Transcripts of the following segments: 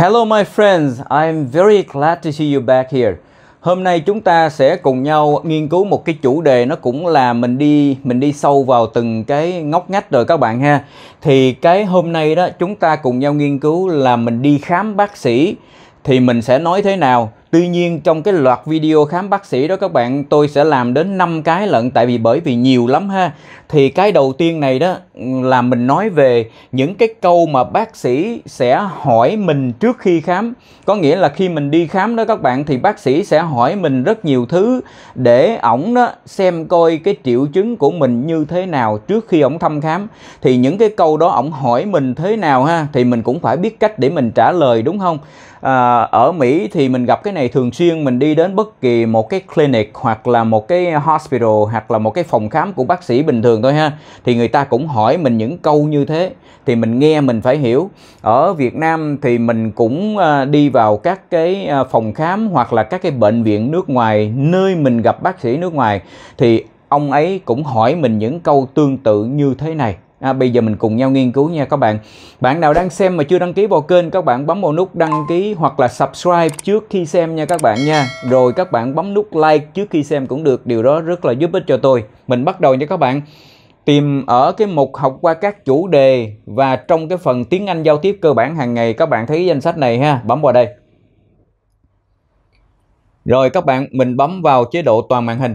Hello my friends, I'm very glad to see you back here. Hôm nay chúng ta sẽ cùng nhau nghiên cứu một cái chủ đề nó cũng là mình đi mình đi sâu vào từng cái ngóc ngách rồi các bạn ha. Thì cái hôm nay đó chúng ta cùng nhau nghiên cứu là mình đi khám bác sĩ thì mình sẽ nói thế nào Tuy nhiên trong cái loạt video khám bác sĩ đó các bạn tôi sẽ làm đến 5 cái lận tại vì bởi vì nhiều lắm ha. Thì cái đầu tiên này đó là mình nói về những cái câu mà bác sĩ sẽ hỏi mình trước khi khám. Có nghĩa là khi mình đi khám đó các bạn thì bác sĩ sẽ hỏi mình rất nhiều thứ để ổng đó xem coi cái triệu chứng của mình như thế nào trước khi ổng thăm khám. Thì những cái câu đó ổng hỏi mình thế nào ha thì mình cũng phải biết cách để mình trả lời đúng không? à, ở Mỹ thì mình gặp cái này thường xuyên mình đi đến bất kỳ một cái clinic hoặc là một cái hospital hoặc là một cái phòng khám của bác sĩ bình thường thôi ha thì người ta cũng hỏi mình những câu như thế thì mình nghe mình phải hiểu ở Việt Nam thì mình cũng à, đi vào các cái à, phòng khám hoặc là các cái bệnh viện nước ngoài nơi mình gặp bác sĩ nước ngoài thì ông ấy cũng hỏi mình những câu tương tự như thế này À, bây giờ mình cùng nhau nghiên cứu nha các bạn. Bạn nào đang xem mà chưa đăng ký vào kênh, các bạn bấm vào nút đăng ký hoặc là subscribe trước khi xem nha các bạn nha. Rồi các bạn bấm nút like trước khi xem cũng được, điều đó rất là giúp ích cho tôi. Mình bắt đầu nha các bạn. Tìm ở cái mục học qua các chủ đề và trong cái phần tiếng Anh giao tiếp cơ bản hàng ngày các bạn thấy danh sách này ha, bấm vào đây. Rồi các bạn mình bấm vào chế độ toàn màn hình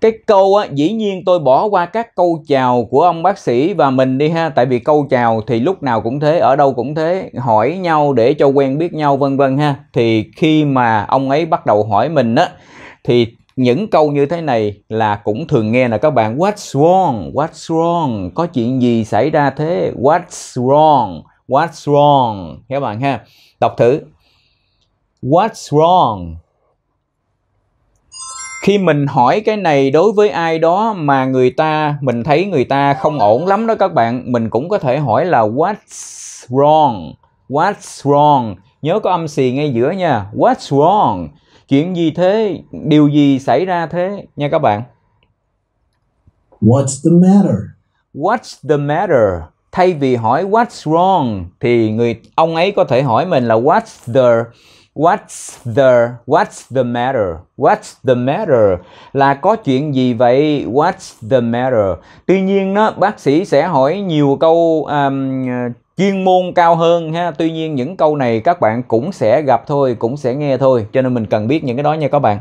cái câu á, dĩ nhiên tôi bỏ qua các câu chào của ông bác sĩ và mình đi ha tại vì câu chào thì lúc nào cũng thế ở đâu cũng thế hỏi nhau để cho quen biết nhau vân vân ha thì khi mà ông ấy bắt đầu hỏi mình á thì những câu như thế này là cũng thường nghe là các bạn what's wrong what's wrong có chuyện gì xảy ra thế what's wrong what's wrong các bạn ha đọc thử what's wrong khi mình hỏi cái này đối với ai đó mà người ta mình thấy người ta không ổn lắm đó các bạn mình cũng có thể hỏi là what's wrong what's wrong nhớ có âm xì ngay giữa nha what's wrong chuyện gì thế điều gì xảy ra thế nha các bạn what's the matter what's the matter thay vì hỏi what's wrong thì người ông ấy có thể hỏi mình là what's the What's the What's the matter? What's the matter? Là có chuyện gì vậy? What's the matter? Tuy nhiên đó bác sĩ sẽ hỏi nhiều câu um, chuyên môn cao hơn ha. Tuy nhiên những câu này các bạn cũng sẽ gặp thôi, cũng sẽ nghe thôi. Cho nên mình cần biết những cái đó nha các bạn.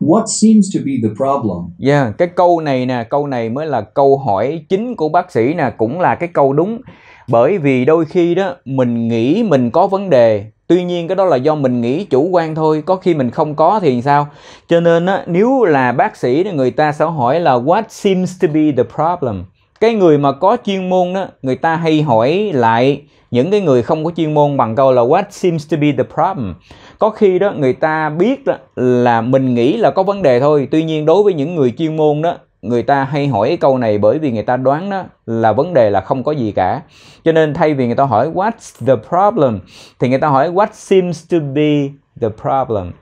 What seems to be the problem? Yeah, cái câu này nè, câu này mới là câu hỏi chính của bác sĩ nè, cũng là cái câu đúng bởi vì đôi khi đó mình nghĩ mình có vấn đề tuy nhiên cái đó là do mình nghĩ chủ quan thôi có khi mình không có thì sao cho nên á, nếu là bác sĩ thì người ta sẽ hỏi là what seems to be the problem cái người mà có chuyên môn đó người ta hay hỏi lại những cái người không có chuyên môn bằng câu là what seems to be the problem có khi đó người ta biết đó là mình nghĩ là có vấn đề thôi tuy nhiên đối với những người chuyên môn đó người ta hay hỏi cái câu này bởi vì người ta đoán đó là vấn đề là không có gì cả cho nên thay vì người ta hỏi what's the problem thì người ta hỏi what seems to be the problem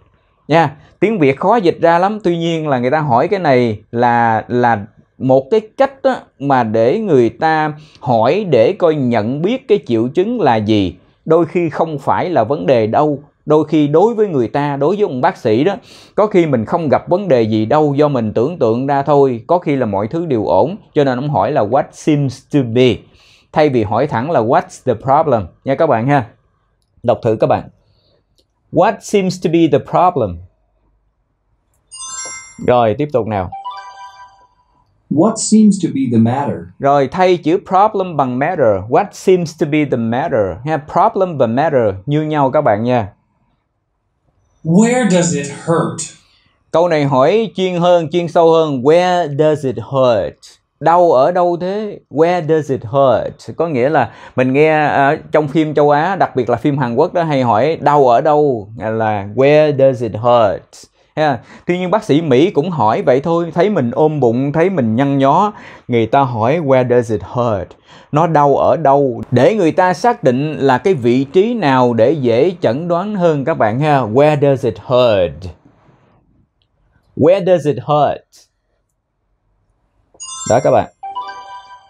nha yeah. tiếng việt khó dịch ra lắm tuy nhiên là người ta hỏi cái này là là một cái cách đó mà để người ta hỏi để coi nhận biết cái triệu chứng là gì đôi khi không phải là vấn đề đâu đôi khi đối với người ta đối với ông bác sĩ đó có khi mình không gặp vấn đề gì đâu do mình tưởng tượng ra thôi có khi là mọi thứ đều ổn cho nên ông hỏi là what seems to be thay vì hỏi thẳng là what's the problem nha các bạn ha đọc thử các bạn what seems to be the problem rồi tiếp tục nào What seems to be the matter? Rồi thay chữ problem bằng matter. What seems to be the matter? Ha, problem và matter như nhau các bạn nha. Where does it hurt? Câu này hỏi chuyên hơn, chuyên sâu hơn. Where does it hurt? Đau ở đâu thế? Where does it hurt? Có nghĩa là mình nghe uh, trong phim châu Á, đặc biệt là phim Hàn Quốc đó hay hỏi đau ở đâu là where does it hurt? ha tuy nhiên bác sĩ mỹ cũng hỏi vậy thôi thấy mình ôm bụng thấy mình nhăn nhó người ta hỏi where does it hurt nó đau ở đâu để người ta xác định là cái vị trí nào để dễ chẩn đoán hơn các bạn ha where does it hurt where does it hurt đó các bạn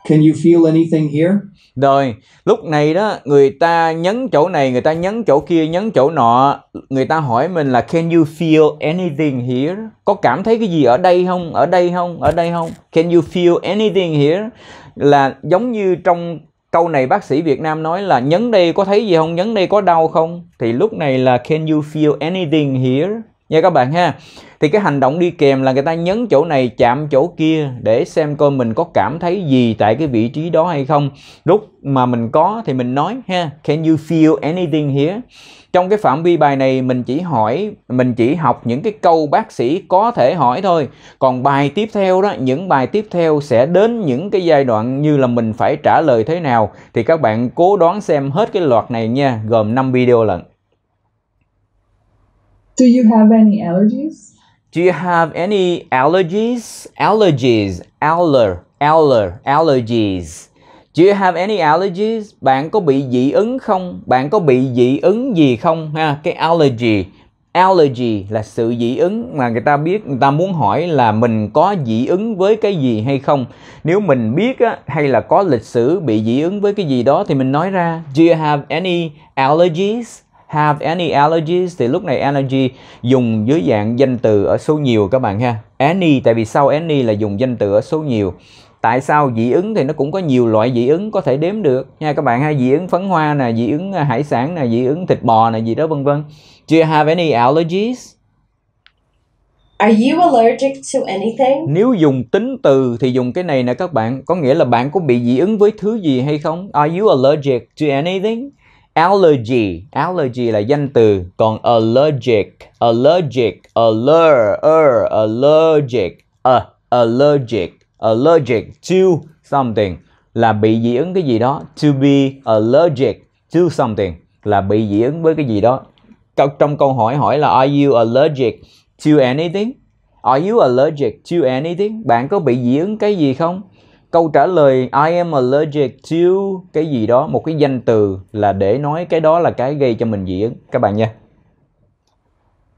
can you feel anything here rồi lúc này đó người ta nhấn chỗ này người ta nhấn chỗ kia nhấn chỗ nọ người ta hỏi mình là can you feel anything here có cảm thấy cái gì ở đây không ở đây không ở đây không can you feel anything here là giống như trong câu này bác sĩ Việt Nam nói là nhấn đây có thấy gì không nhấn đây có đau không thì lúc này là can you feel anything here nha các bạn ha thì cái hành động đi kèm là người ta nhấn chỗ này chạm chỗ kia để xem coi mình có cảm thấy gì tại cái vị trí đó hay không lúc mà mình có thì mình nói ha can you feel anything here trong cái phạm vi bài này mình chỉ hỏi mình chỉ học những cái câu bác sĩ có thể hỏi thôi còn bài tiếp theo đó những bài tiếp theo sẽ đến những cái giai đoạn như là mình phải trả lời thế nào thì các bạn cố đoán xem hết cái loạt này nha gồm 5 video lận Do you have any allergies? Do you have any allergies? Allergies. Aller. Aller. Allergies. Do you have any allergies? Bạn có bị dị ứng không? Bạn có bị dị ứng gì không? Ha, cái allergy. Allergy là sự dị ứng mà người ta biết người ta muốn hỏi là mình có dị ứng với cái gì hay không. Nếu mình biết á, hay là có lịch sử bị dị ứng với cái gì đó thì mình nói ra Do you have any allergies? have any allergies thì lúc này allergy dùng dưới dạng danh từ ở số nhiều các bạn ha any tại vì sau any là dùng danh từ ở số nhiều tại sao dị ứng thì nó cũng có nhiều loại dị ứng có thể đếm được nha các bạn ha dị ứng phấn hoa nè dị ứng à, hải sản nè dị ứng thịt bò nè gì đó vân vân do you have any allergies Are you allergic to anything? Nếu dùng tính từ thì dùng cái này nè các bạn, có nghĩa là bạn có bị dị ứng với thứ gì hay không? Are you allergic to anything? allergy allergy là danh từ còn allergic allergic aller er allergic a ờ, uh, allergic allergic to something là bị dị ứng cái gì đó to be allergic to something là bị dị ứng với cái gì đó trong câu hỏi hỏi là are you allergic to anything are you allergic to anything bạn có bị dị ứng cái gì không câu trả lời I am allergic to cái gì đó một cái danh từ là để nói cái đó là cái gây cho mình dị ứng các bạn nha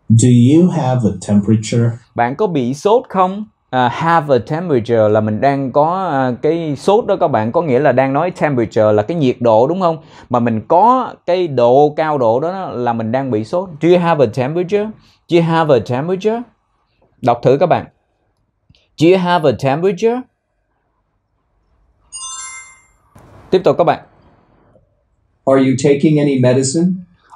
Do you have a temperature? Bạn có bị sốt không? Uh, have a temperature là mình đang có uh, cái sốt đó các bạn có nghĩa là đang nói temperature là cái nhiệt độ đúng không? Mà mình có cái độ cao độ đó là mình đang bị sốt. Do you have a temperature? Do you have a temperature? Đọc thử các bạn. Do you have a temperature? Tiếp tục các bạn. Are you taking any medicine?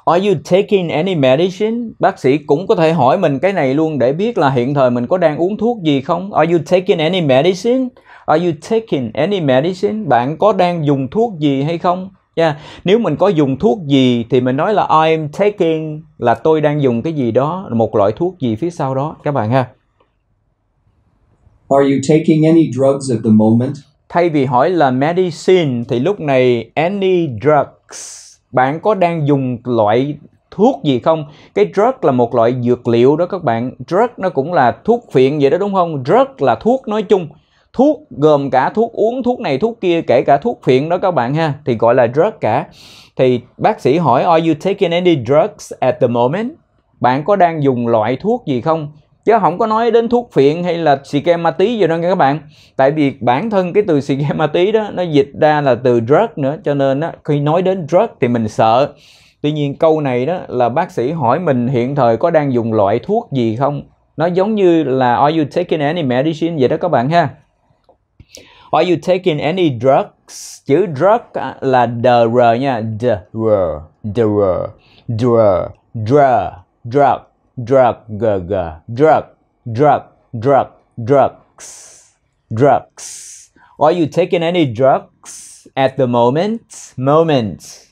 Are you taking any medicine? Bác sĩ cũng có thể hỏi mình cái này luôn để biết là hiện thời mình có đang uống thuốc gì không. Are you taking any medicine? Are you taking any medicine? Bạn có đang dùng thuốc gì hay không? Yeah. Nếu mình có dùng thuốc gì thì mình nói là I am taking là tôi đang dùng cái gì đó, một loại thuốc gì phía sau đó các bạn ha. Are you taking any drugs at the moment? thay vì hỏi là medicine thì lúc này any drugs bạn có đang dùng loại thuốc gì không cái drug là một loại dược liệu đó các bạn drug nó cũng là thuốc phiện vậy đó đúng không drug là thuốc nói chung thuốc gồm cả thuốc uống thuốc này thuốc kia kể cả thuốc phiện đó các bạn ha thì gọi là drug cả thì bác sĩ hỏi are you taking any drugs at the moment bạn có đang dùng loại thuốc gì không chứ không có nói đến thuốc phiện hay là xì ke ma túy gì đâu nha các bạn tại vì bản thân cái từ xì ke ma túy đó nó dịch ra là từ drug nữa cho nên á, khi nói đến drug thì mình sợ tuy nhiên câu này đó là bác sĩ hỏi mình hiện thời có đang dùng loại thuốc gì không nó giống như là are you taking any medicine vậy đó các bạn ha are you taking any drugs chữ drug là dr nha dr dr dr dr drug drug gaga drug drug drug drugs drugs are you taking any drugs at the moment moment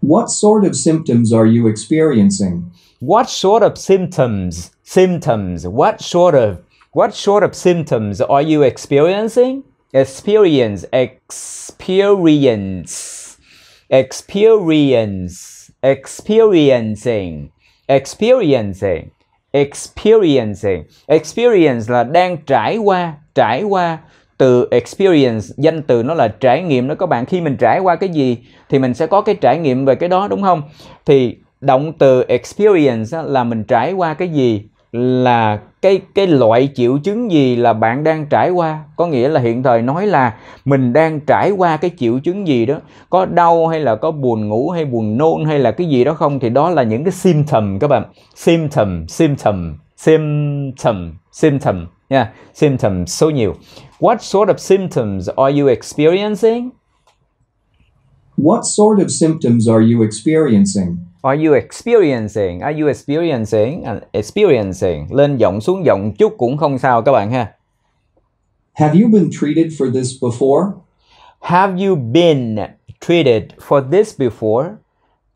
what sort of symptoms are you experiencing what sort of symptoms symptoms what sort of what sort of symptoms are you experiencing experience experience experience experiencing experiencing experiencing experience là đang trải qua trải qua từ experience danh từ nó là trải nghiệm đó các bạn khi mình trải qua cái gì thì mình sẽ có cái trải nghiệm về cái đó đúng không thì động từ experience là mình trải qua cái gì là cái cái loại triệu chứng gì là bạn đang trải qua có nghĩa là hiện thời nói là mình đang trải qua cái triệu chứng gì đó có đau hay là có buồn ngủ hay buồn nôn hay là cái gì đó không thì đó là những cái symptom các bạn symptom symptom symptom symptom nha yeah. symptom số nhiều what sort of symptoms are you experiencing what sort of symptoms are you experiencing Are you experiencing? Are you experiencing? À, experiencing. Lên giọng xuống giọng chút cũng không sao các bạn ha. Have you been treated for this before? Have you been treated for this before?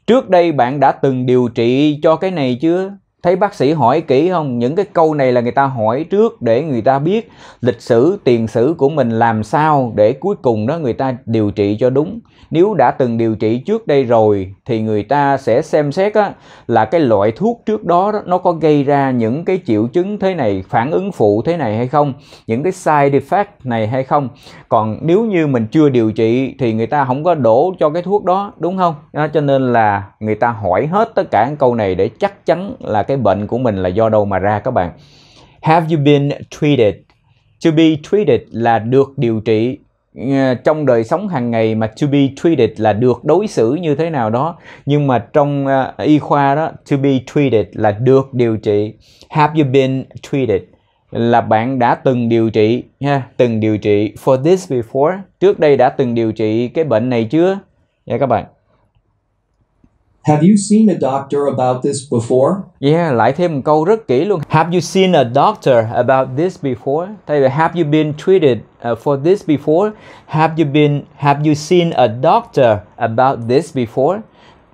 Trước đây bạn đã từng điều trị cho cái này chưa? thấy bác sĩ hỏi kỹ không những cái câu này là người ta hỏi trước để người ta biết lịch sử tiền sử của mình làm sao để cuối cùng đó người ta điều trị cho đúng nếu đã từng điều trị trước đây rồi thì người ta sẽ xem xét á, là cái loại thuốc trước đó, đó nó có gây ra những cái triệu chứng thế này phản ứng phụ thế này hay không những cái side effect này hay không còn nếu như mình chưa điều trị thì người ta không có đổ cho cái thuốc đó đúng không cho nên là người ta hỏi hết tất cả câu này để chắc chắn là cái cái bệnh của mình là do đâu mà ra các bạn. Have you been treated? To be treated là được điều trị ờ, trong đời sống hàng ngày mà to be treated là được đối xử như thế nào đó nhưng mà trong uh, y khoa đó to be treated là được điều trị have you been treated là bạn đã từng điều trị ha từng điều trị for this before trước đây đã từng điều trị cái bệnh này chưa nha dạ các bạn Have you seen a doctor about this before? Yeah, lại thêm một câu rất kỹ luôn. Have you seen a doctor about this before? Thay vì have you been treated uh, for this before? Have you been have you seen a doctor about this before?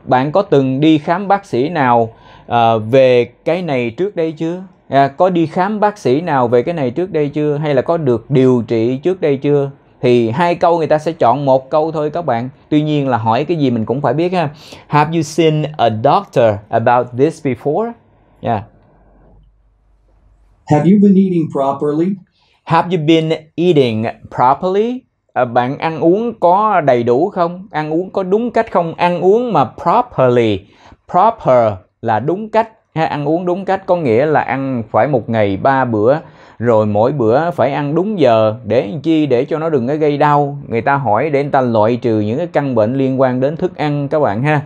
Bạn có từng đi khám bác sĩ nào uh, về cái này trước đây chưa? À, có đi khám bác sĩ nào về cái này trước đây chưa hay là có được điều trị trước đây chưa thì hai câu người ta sẽ chọn một câu thôi các bạn tuy nhiên là hỏi cái gì mình cũng phải biết ha have you seen a doctor about this before yeah have you been eating properly have you been eating properly à, bạn ăn uống có đầy đủ không ăn uống có đúng cách không ăn uống mà properly proper là đúng cách ha, ăn uống đúng cách có nghĩa là ăn phải một ngày ba bữa rồi mỗi bữa phải ăn đúng giờ để chi để cho nó đừng có gây đau người ta hỏi để người ta loại trừ những cái căn bệnh liên quan đến thức ăn các bạn ha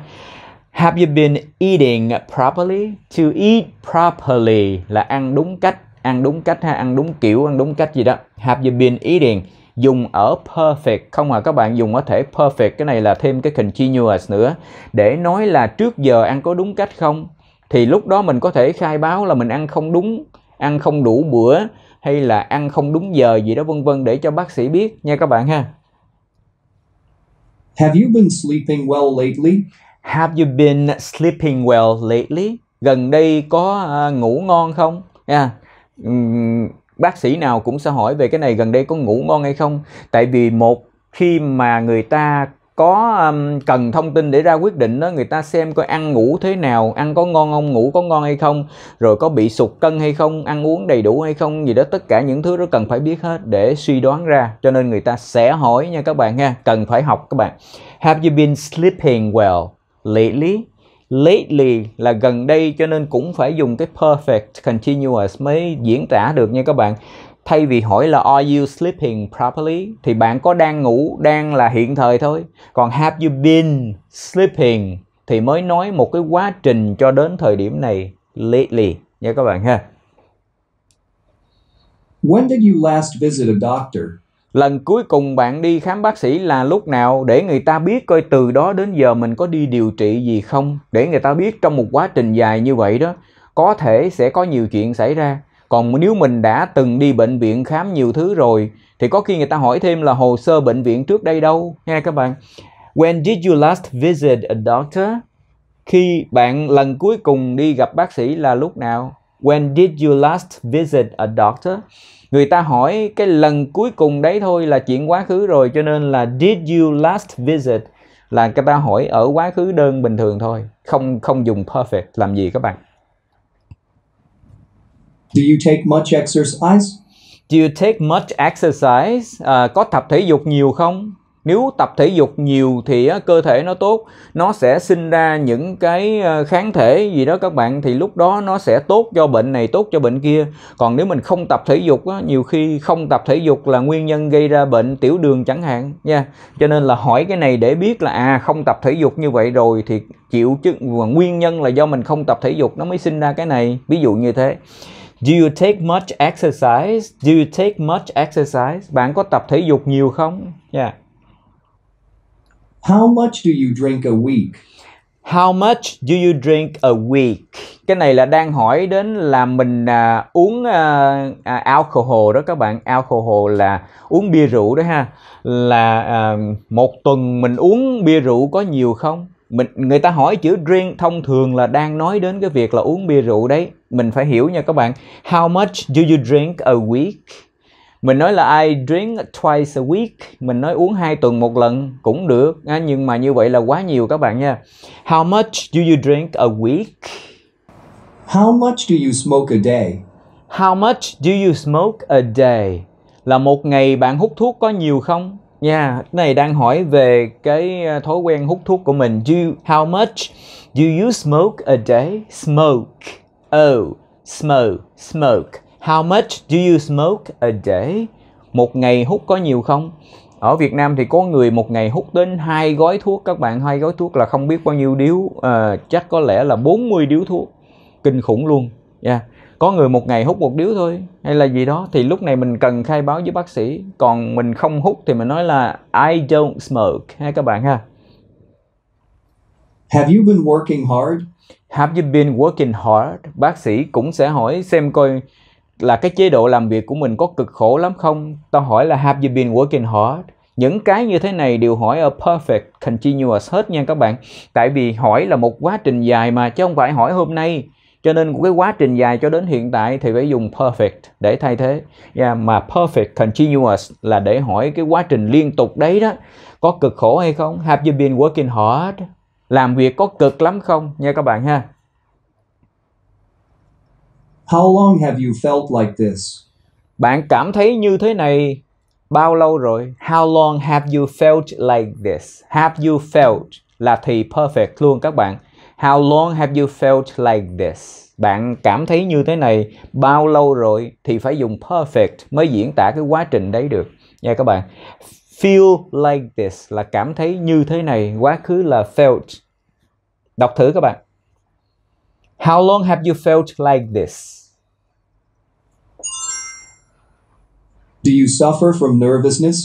Have you been eating properly? To eat properly là ăn đúng cách, ăn đúng cách ha, ăn đúng kiểu, ăn đúng cách gì đó. Have you been eating? dùng ở perfect không à các bạn dùng có thể perfect cái này là thêm cái continuous nữa để nói là trước giờ ăn có đúng cách không thì lúc đó mình có thể khai báo là mình ăn không đúng ăn không đủ bữa hay là ăn không đúng giờ gì đó vân vân để cho bác sĩ biết nha các bạn ha. Have you been sleeping well lately? Have you been sleeping well lately? Gần đây có uh, ngủ ngon không? Yeah. Um, bác sĩ nào cũng sẽ hỏi về cái này gần đây có ngủ ngon hay không? Tại vì một khi mà người ta có um, cần thông tin để ra quyết định đó người ta xem coi ăn ngủ thế nào ăn có ngon không ngủ có ngon hay không rồi có bị sụt cân hay không ăn uống đầy đủ hay không gì đó tất cả những thứ đó cần phải biết hết để suy đoán ra cho nên người ta sẽ hỏi nha các bạn nha cần phải học các bạn have you been sleeping well lately lately là gần đây cho nên cũng phải dùng cái perfect continuous mới diễn tả được nha các bạn thay vì hỏi là are you sleeping properly thì bạn có đang ngủ đang là hiện thời thôi còn have you been sleeping thì mới nói một cái quá trình cho đến thời điểm này lately nha các bạn ha When did you last visit a doctor? Lần cuối cùng bạn đi khám bác sĩ là lúc nào để người ta biết coi từ đó đến giờ mình có đi điều trị gì không để người ta biết trong một quá trình dài như vậy đó có thể sẽ có nhiều chuyện xảy ra còn nếu mình đã từng đi bệnh viện khám nhiều thứ rồi thì có khi người ta hỏi thêm là hồ sơ bệnh viện trước đây đâu nghe các bạn when did you last visit a doctor khi bạn lần cuối cùng đi gặp bác sĩ là lúc nào when did you last visit a doctor người ta hỏi cái lần cuối cùng đấy thôi là chuyện quá khứ rồi cho nên là did you last visit là người ta hỏi ở quá khứ đơn bình thường thôi không không dùng perfect làm gì các bạn Do you take much exercise? Do you take much exercise? À, có tập thể dục nhiều không? Nếu tập thể dục nhiều thì cơ thể nó tốt, nó sẽ sinh ra những cái ờ, kháng thể gì đó các bạn thì lúc đó nó sẽ tốt cho bệnh này, tốt cho bệnh kia. Còn nếu mình không tập thể dục á, nhiều khi không tập thể dục là nguyên nhân gây ra bệnh tiểu đường chẳng hạn nha. Cho nên là hỏi cái này để biết là à không tập thể dục như vậy rồi thì chịu chứ nguyên nhân là do mình không tập thể dục nó mới sinh ra cái này, ví dụ như thế. Do you take much exercise? Do you take much exercise? Bạn có tập thể dục nhiều không? Yeah. How much do you drink a week? How much do you drink a week? Cái này là đang hỏi đến là mình à, uống à, à, alcohol đó các bạn. Alcohol là uống bia rượu đó ha. Là à, một tuần mình uống bia rượu có nhiều không? mình người ta hỏi chữ drink thông thường là đang nói đến cái việc là uống bia rượu đấy mình phải hiểu nha các bạn how much do you drink a week mình nói là I drink twice a week mình nói uống hai tuần một lần cũng được nhưng mà như vậy là quá nhiều các bạn nha how much do you drink a week how much do you smoke a day how much do you smoke a day là một ngày bạn hút thuốc có nhiều không Nha, yeah, này đang hỏi về cái ờ, thói quen hút thuốc của mình. Do how much do you smoke a day? Smoke. Oh, smoke, smoke. How much do you smoke a day? Một ngày hút có nhiều không? Ở Việt Nam thì có người một ngày hút đến hai gói thuốc các bạn, hai gói thuốc là không biết bao nhiêu điếu, à, chắc có lẽ là 40 điếu thuốc. Kinh khủng luôn. Yeah có người một ngày hút một điếu thôi hay là gì đó thì lúc này mình cần khai báo với bác sĩ còn mình không hút thì mình nói là I don't smoke ha các bạn ha Have you been working hard? Have you been working hard? Bác sĩ cũng sẽ hỏi xem coi là cái chế độ làm việc của mình có cực khổ lắm không? Tao hỏi là have you been working hard? Những cái như thế này đều hỏi ở perfect continuous hết nha các bạn. Tại vì hỏi là một quá trình dài mà chứ không phải hỏi hôm nay cho nên cái quá trình dài cho đến hiện tại thì phải dùng perfect để thay thế yeah, mà perfect continuous là để hỏi cái quá trình liên tục đấy đó có cực khổ hay không have you been working hard làm việc có cực lắm không nha các bạn ha How long have you felt like this? Bạn cảm thấy như thế này bao lâu rồi? How long have you felt like this? Have you felt là thì perfect luôn các bạn. How long have you felt like this? Bạn cảm thấy như thế này bao lâu rồi thì phải dùng perfect mới diễn tả cái quá trình đấy được nha các bạn. Feel like this là cảm thấy như thế này, quá khứ là felt. Đọc thử các bạn. How long have you felt like this? Do you suffer from nervousness?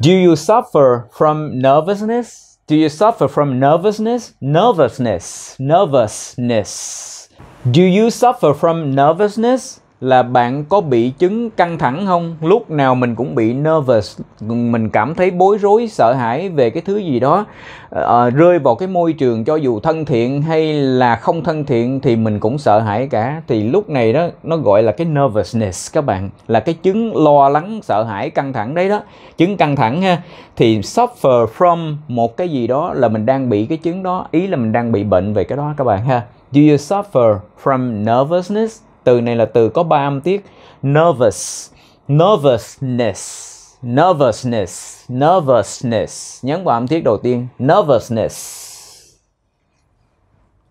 Do you suffer from nervousness? Do you suffer from nervousness? Nervousness. Nervousness. Do you suffer from nervousness? là bạn có bị chứng căng thẳng không lúc nào mình cũng bị nervous mình cảm thấy bối rối sợ hãi về cái thứ gì đó à, rơi vào cái môi trường cho dù thân thiện hay là không thân thiện thì mình cũng sợ hãi cả thì lúc này đó nó gọi là cái nervousness các bạn là cái chứng lo lắng sợ hãi căng thẳng đấy đó chứng căng thẳng ha thì suffer from một cái gì đó là mình đang bị cái chứng đó ý là mình đang bị bệnh về cái đó các bạn ha do you suffer from nervousness từ này là từ có ba âm tiết nervous nervousness nervousness nervousness nhấn vào âm tiết đầu tiên nervousness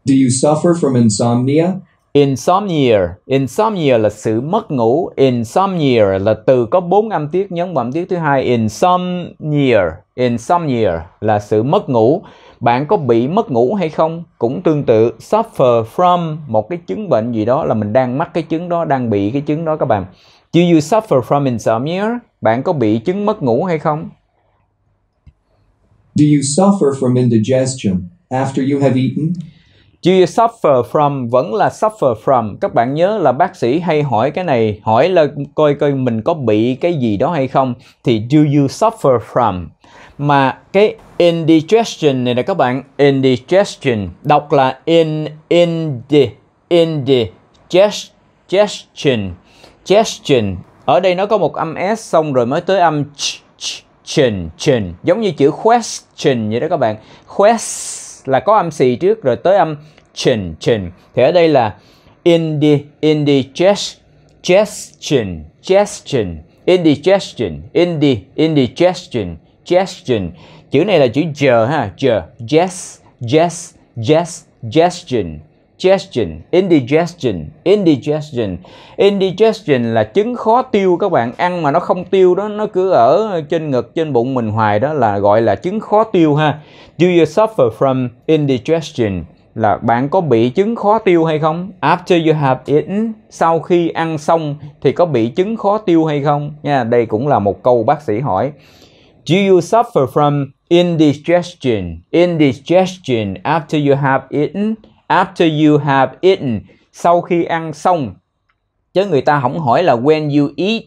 Do you suffer from insomnia? Insomnia, insomnia là sự mất ngủ, insomnia là từ có bốn âm tiết nhấn vào âm tiết thứ hai, insomnia, insomnia là sự mất ngủ bạn có bị mất ngủ hay không cũng tương tự suffer from một cái chứng bệnh gì đó là mình đang mắc cái chứng đó đang bị cái chứng đó các bạn do you suffer from insomnia bạn có bị chứng mất ngủ hay không do you suffer from indigestion after you have eaten Do you suffer from vẫn là suffer from các bạn nhớ là bác sĩ hay hỏi cái này hỏi là coi coi mình có bị cái gì đó hay không thì do you suffer from mà cái indigestion này nè các bạn indigestion đọc là in in indigestion in gestion ở đây nó có một âm s xong rồi mới tới âm ch, ch, chen chen giống như chữ question vậy đó các bạn quest là có âm xì trước rồi tới âm chen chen thì ở đây là indi indigestion gestion gestion indigestion indi indigestion gestion chữ này là chữ giờ ha giờ gest gest gest gestion gestion, indigestion, indigestion. Indigestion là chứng khó tiêu các bạn ăn mà nó không tiêu đó nó cứ ở trên ngực trên bụng mình hoài đó là gọi là chứng khó tiêu ha. Do you suffer from indigestion? là bạn có bị chứng khó tiêu hay không? After you have eaten, sau khi ăn xong thì có bị chứng khó tiêu hay không? Nha, đây cũng là một câu bác sĩ hỏi. Do you suffer from indigestion? Indigestion after you have eaten, after you have eaten, sau khi ăn xong. Chứ người ta không hỏi là when you eat.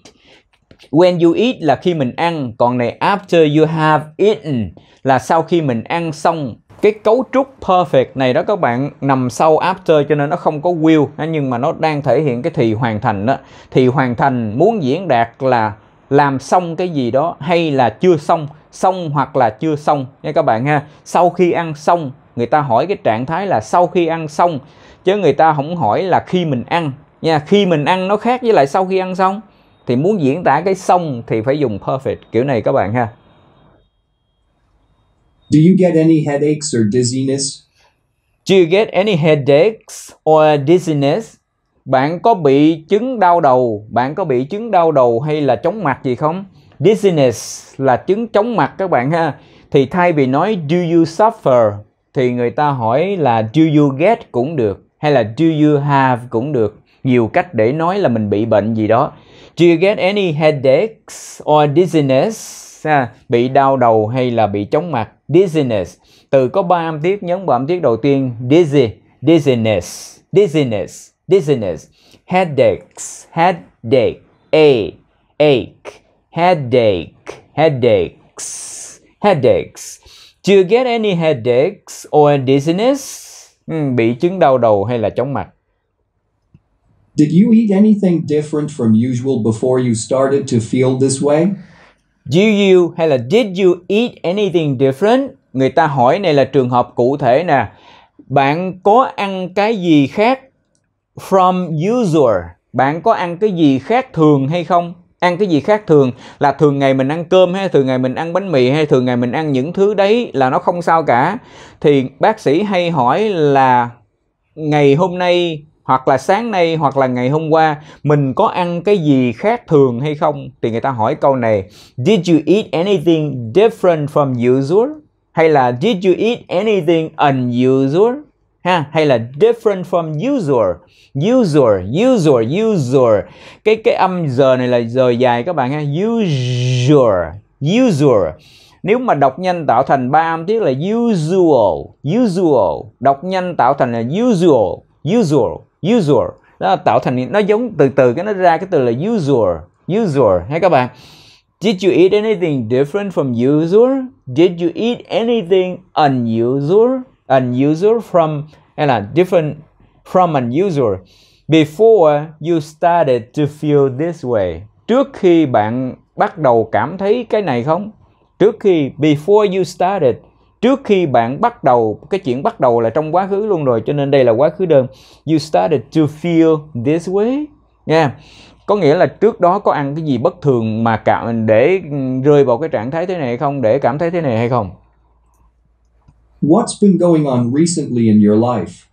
When you eat là khi mình ăn, còn này after you have eaten là sau khi mình ăn xong. Cái cấu trúc perfect này đó các bạn nằm sau after cho nên nó không có will nhưng mà nó đang thể hiện cái thì hoàn thành đó. Thì hoàn thành muốn diễn đạt là làm xong cái gì đó hay là chưa xong xong hoặc là chưa xong nha các bạn ha sau khi ăn xong người ta hỏi cái trạng thái là sau khi ăn xong chứ người ta không hỏi là khi mình ăn nha khi mình ăn nó khác với lại sau khi ăn xong thì muốn diễn tả cái xong thì phải dùng perfect kiểu này các bạn ha Do you get any headaches or dizziness? Do you get any headaches or dizziness? bạn có bị chứng đau đầu bạn có bị chứng đau đầu hay là chóng mặt gì không dizziness là chứng chóng mặt các bạn ha thì thay vì nói do you suffer thì người ta hỏi là do you get cũng được hay là do you have cũng được nhiều cách để nói là mình bị bệnh gì đó do you get any headaches or dizziness ha, bị đau đầu hay là bị chóng mặt dizziness từ có ba âm tiết nhấn vào âm tiết đầu tiên dizzy dizziness dizziness dizziness, headaches, headache, a, ache, headache, headaches, headaches. Chưa get any headaches or dizziness? Ừ, bị chứng đau đầu hay là chóng mặt. Did you eat anything different from usual before you started to feel this way? Do you hay là did you eat anything different? Người ta hỏi này là trường hợp cụ thể nè. Bạn có ăn cái gì khác from usual bạn có ăn cái gì khác thường hay không ăn cái gì khác thường là thường ngày mình ăn cơm hay thường ngày mình ăn bánh mì hay thường ngày mình ăn những thứ đấy là nó không sao cả thì bác sĩ hay hỏi là ngày hôm nay hoặc là sáng nay hoặc là ngày hôm qua mình có ăn cái gì khác thường hay không thì người ta hỏi câu này did you eat anything different from usual hay là did you eat anything unusual ha hay là different from usual usual usual usual cái cái âm giờ này là giờ dài các bạn ha usual usual nếu mà đọc nhanh tạo thành ba âm tiết là usual usual đọc nhanh tạo thành là usual usual usual đó tạo thành nó giống từ từ cái nó ra cái từ là usual usual hay các bạn Did you eat anything different from usual? Did you eat anything unusual? an user from hay là different from an user before you started to feel this way trước khi bạn bắt đầu cảm thấy cái này không trước khi before you started trước khi bạn bắt đầu cái chuyện bắt đầu là trong quá khứ luôn rồi cho nên đây là quá khứ đơn you started to feel this way nha yeah. có nghĩa là trước đó có ăn cái gì bất thường mà cảm để rơi vào cái trạng thái thế này hay không để cảm thấy thế này hay không What's been going on recently in your life?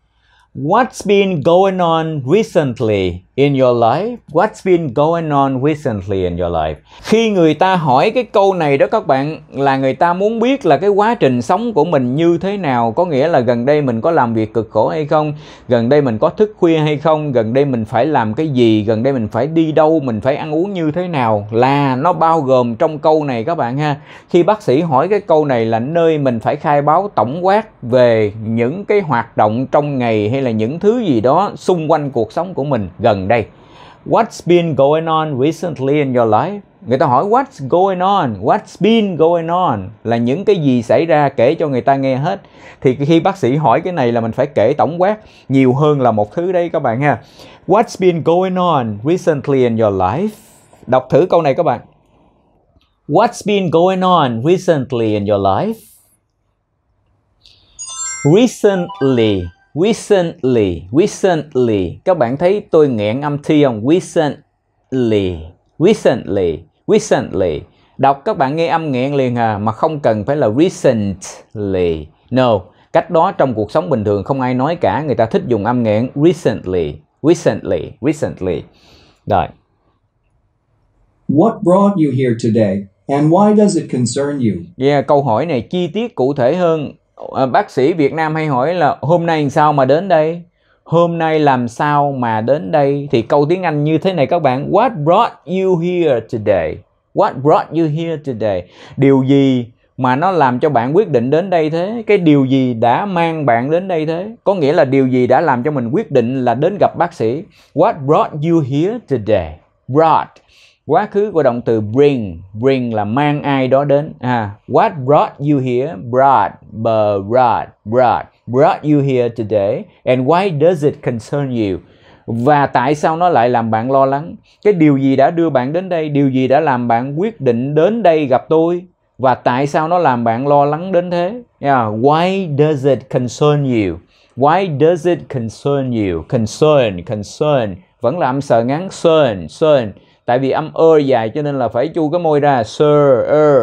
What's been going on recently in your life? What's been going on recently in your life? Khi người ta hỏi cái câu này đó các bạn là người ta muốn biết là cái quá trình sống của mình như thế nào, có nghĩa là gần đây mình có làm việc cực khổ hay không, gần đây mình có thức khuya hay không, gần đây mình phải làm cái gì, gần đây mình phải đi đâu, mình phải ăn uống như thế nào là nó bao gồm trong câu này các bạn ha. Khi bác sĩ hỏi cái câu này là nơi mình phải khai báo tổng quát về những cái hoạt động trong ngày hay là những thứ gì đó xung quanh cuộc sống của mình gần đây. What's been going on recently in your life? Người ta hỏi what's going on, what's been going on là những cái gì xảy ra kể cho người ta nghe hết. Thì khi bác sĩ hỏi cái này là mình phải kể tổng quát nhiều hơn là một thứ đây các bạn ha. What's been going on recently in your life? Đọc thử câu này các bạn. What's been going on recently in your life? Recently recently recently các bạn thấy tôi nghẹn âm thi không recently recently recently đọc các bạn nghe âm nghẹn liền à mà không cần phải là recently no cách đó trong cuộc sống bình thường không ai nói cả người ta thích dùng âm nghẹn recently recently recently rồi What brought you here today and why does it concern you? Yeah, câu hỏi này chi tiết cụ thể hơn Ờ, bác sĩ Việt Nam hay hỏi là hôm nay làm sao mà đến đây hôm nay làm sao mà đến đây thì câu tiếng Anh như thế này các bạn what brought you here today what brought you here today điều gì mà nó làm cho bạn quyết định đến đây thế cái điều gì đã mang bạn đến đây thế có nghĩa là điều gì đã làm cho mình quyết định là đến gặp bác sĩ what brought you here today brought quá khứ của động từ bring bring là mang ai đó đến à what brought you here brought brought brought brought you here today and why does it concern you và tại sao nó lại làm bạn lo lắng cái điều gì đã đưa bạn đến đây điều gì đã làm bạn quyết định đến đây gặp tôi và tại sao nó làm bạn lo lắng đến thế yeah. why does it concern you why does it concern you concern concern vẫn là âm sờ ngắn concern concern tại vì âm ơ dài cho nên là phải chu cái môi ra sir er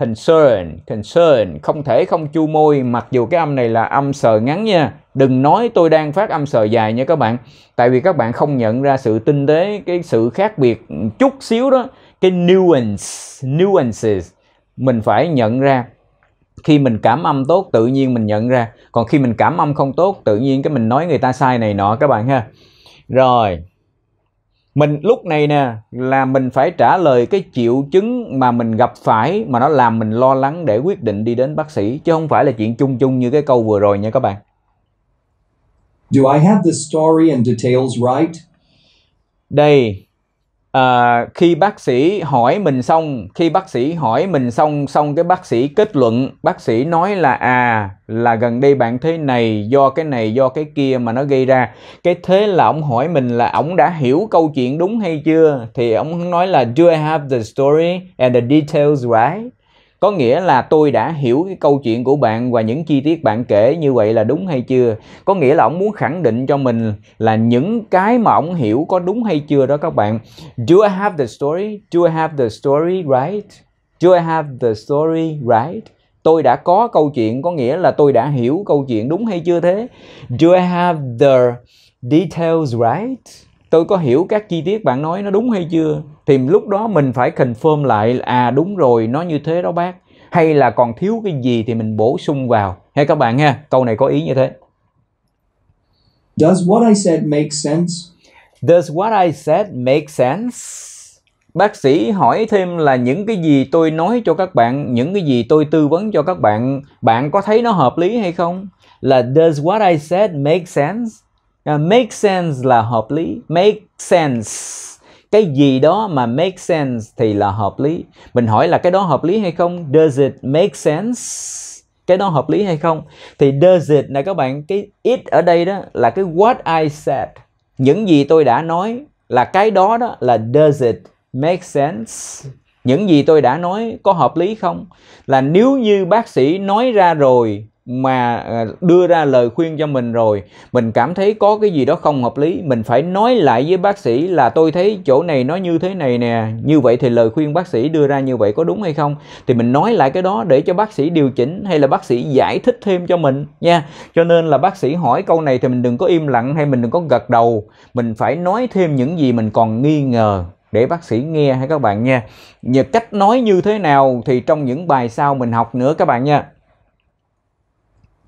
concern concern không thể không chu môi mặc dù cái âm này là âm sờ ngắn nha đừng nói tôi đang phát âm sờ dài nha các bạn tại vì các bạn không nhận ra sự tinh tế cái sự khác biệt chút xíu đó cái nuance nuances mình phải nhận ra khi mình cảm âm tốt tự nhiên mình nhận ra còn khi mình cảm âm không tốt tự nhiên cái mình nói người ta sai này nọ các bạn ha rồi mình lúc này nè là mình phải trả lời cái triệu chứng mà mình gặp phải mà nó làm mình lo lắng để quyết định đi đến bác sĩ chứ không phải là chuyện chung chung như cái câu vừa rồi nha các bạn. Do I have the story and details right? Đây, à, khi bác sĩ hỏi mình xong khi bác sĩ hỏi mình xong xong cái bác sĩ kết luận bác sĩ nói là à là gần đây bạn thế này do cái này do cái kia mà nó gây ra cái thế là ông hỏi mình là ông đã hiểu câu chuyện đúng hay chưa thì ông nói là do I have the story and the details right có nghĩa là tôi đã hiểu cái câu chuyện của bạn và những chi tiết bạn kể như vậy là đúng hay chưa có nghĩa là ông muốn khẳng định cho mình là những cái mà ông hiểu có đúng hay chưa đó các bạn do I have the story do I have the story right do I have the story right tôi đã có câu chuyện có nghĩa là tôi đã hiểu câu chuyện đúng hay chưa thế do I have the details right tôi có hiểu các chi tiết bạn nói nó đúng hay chưa thì lúc đó mình phải confirm lại à đúng rồi nó như thế đó bác hay là còn thiếu cái gì thì mình bổ sung vào hay các bạn ha câu này có ý như thế Does what I said make sense? Does what I said make sense? Bác sĩ hỏi thêm là những cái gì tôi nói cho các bạn, những cái gì tôi tư vấn cho các bạn, bạn có thấy nó hợp lý hay không? Là does what I said make sense? uh, make sense là hợp lý make sense cái gì đó mà make sense thì là hợp lý mình hỏi là cái đó hợp lý hay không does it make sense cái đó hợp lý hay không thì does it là các bạn cái it ở đây đó là cái what I said những gì tôi đã nói là cái đó đó là does it make sense những gì tôi đã nói có hợp lý không là nếu như bác sĩ nói ra rồi mà à, đưa ra lời khuyên cho mình rồi mình cảm thấy có cái gì đó không hợp lý mình phải nói lại với bác sĩ là tôi thấy chỗ này nó như thế này nè như vậy thì lời khuyên bác sĩ đưa ra như vậy có đúng hay không thì mình nói lại cái đó để cho bác sĩ điều chỉnh hay là bác sĩ giải thích thêm cho mình nha cho nên là bác sĩ hỏi câu này thì mình đừng có im lặng hay mình đừng có gật đầu mình phải nói thêm những gì mình còn nghi ngờ để bác sĩ nghe hay các bạn nha nhờ cách nói như thế nào thì trong những bài sau mình học nữa các bạn nha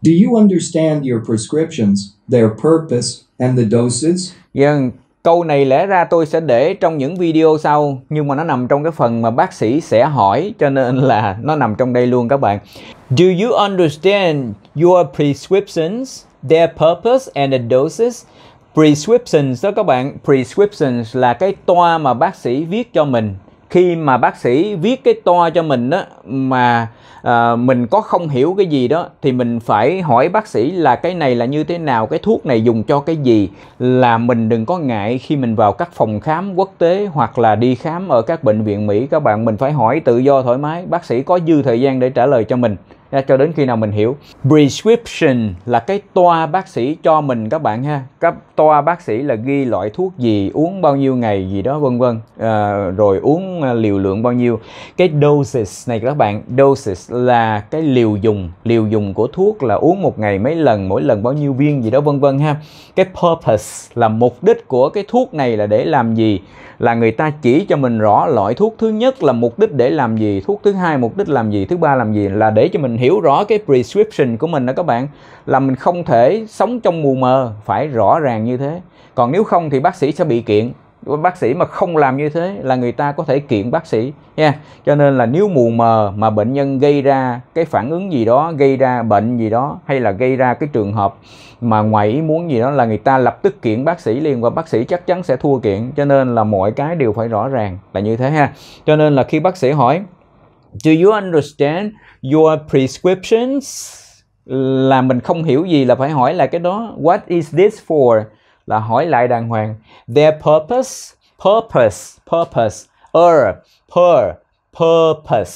Do you understand your prescriptions, their purpose and the doses? Vâng, câu này lẽ ra tôi sẽ để trong những video sau nhưng mà nó nằm trong cái phần mà bác sĩ sẽ hỏi cho nên là nó nằm trong đây luôn các bạn. Do you understand your prescriptions, their purpose and the doses? Prescriptions đó các bạn, prescriptions là cái toa mà bác sĩ viết cho mình khi mà bác sĩ viết cái toa cho mình đó mà à, mình có không hiểu cái gì đó thì mình phải hỏi bác sĩ là cái này là như thế nào cái thuốc này dùng cho cái gì là mình đừng có ngại khi mình vào các phòng khám quốc tế hoặc là đi khám ở các bệnh viện mỹ các bạn mình phải hỏi tự do thoải mái bác sĩ có dư thời gian để trả lời cho mình cho đến khi nào mình hiểu prescription là cái toa bác sĩ cho mình các bạn ha các toa bác sĩ là ghi loại thuốc gì uống bao nhiêu ngày gì đó vân vân à, rồi uống à, liều lượng bao nhiêu cái doses này các bạn doses là cái liều dùng liều dùng của thuốc là uống một ngày mấy lần mỗi lần bao nhiêu viên gì đó vân vân ha cái purpose là mục đích của cái thuốc này là để làm gì là người ta chỉ cho mình rõ loại thuốc thứ nhất là mục đích để làm gì thuốc thứ hai mục đích làm gì thứ ba làm gì là để cho mình hiểu rõ cái prescription của mình đó các bạn là mình không thể sống trong mù mờ phải rõ ràng như thế còn nếu không thì bác sĩ sẽ bị kiện bác sĩ mà không làm như thế là người ta có thể kiện bác sĩ nha yeah. cho nên là nếu mù mờ mà bệnh nhân gây ra cái phản ứng gì đó gây ra bệnh gì đó hay là gây ra cái trường hợp mà ngoài ý muốn gì đó là người ta lập tức kiện bác sĩ liền và bác sĩ chắc chắn sẽ thua kiện cho nên là mọi cái đều phải rõ ràng là như thế ha cho nên là khi bác sĩ hỏi do you understand your prescriptions là mình không hiểu gì là phải hỏi là cái đó what is this for là hỏi lại đàng hoàng their purpose purpose purpose er per purpose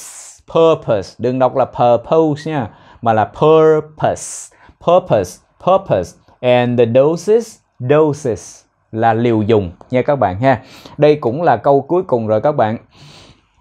purpose đừng đọc là purpose nha mà là purpose purpose purpose and the doses doses là liều dùng nha các bạn ha đây cũng là câu cuối cùng rồi các bạn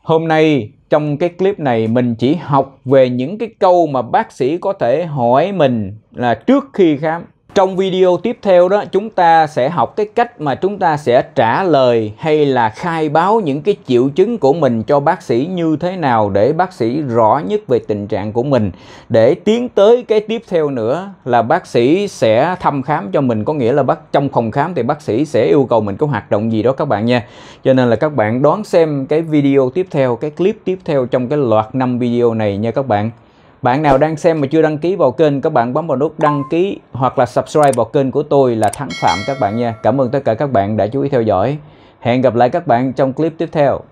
hôm nay trong cái clip này mình chỉ học về những cái câu mà bác sĩ có thể hỏi mình là trước khi khám trong video tiếp theo đó chúng ta sẽ học cái cách mà chúng ta sẽ trả lời hay là khai báo những cái triệu chứng của mình cho bác sĩ như thế nào để bác sĩ rõ nhất về tình trạng của mình. Để tiến tới cái tiếp theo nữa là bác sĩ sẽ thăm khám cho mình có nghĩa là bác trong phòng khám thì bác sĩ sẽ yêu cầu mình có hoạt động gì đó các bạn nha. Cho nên là các bạn đón xem cái video tiếp theo, cái clip tiếp theo trong cái loạt 5 video này nha các bạn. Bạn nào đang xem mà chưa đăng ký vào kênh, các bạn bấm vào nút đăng ký hoặc là subscribe vào kênh của tôi là Thắng Phạm các bạn nha. Cảm ơn tất cả các bạn đã chú ý theo dõi. Hẹn gặp lại các bạn trong clip tiếp theo.